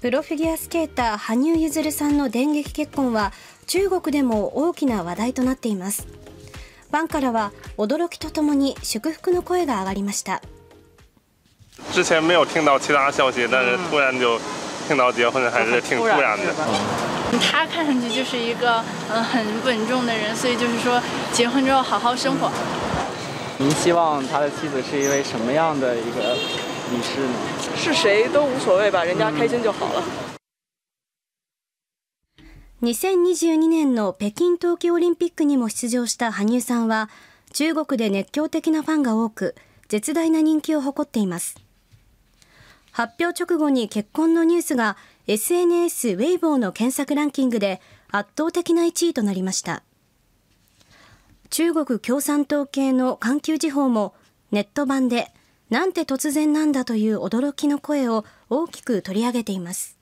プロフィギュアスケーター羽生結弦さんの電撃結婚は中国でも大きな話題となっていますファンからは驚きとともに祝福の声が上がりました之前没有听到其他消息，但是突然就听到结婚，还是挺突然的。他看上去就是一个很稳重的人，所以就是说结婚之后好好生活。您希望他的妻子是一位什么样的一个你是吗？是谁都无所谓吧，人家开心就好了。2022年の北京冬季オリンピックにも出場した羽生さんは、中国で熱狂的なファンが多く、絶大な人気を誇っています。発表直後に結婚のニュースが SNS ウェイボーの検索ランキングで圧倒的な1位となりました。中国共産党系の環球時報もネット版でなんて突然なんだという驚きの声を大きく取り上げています。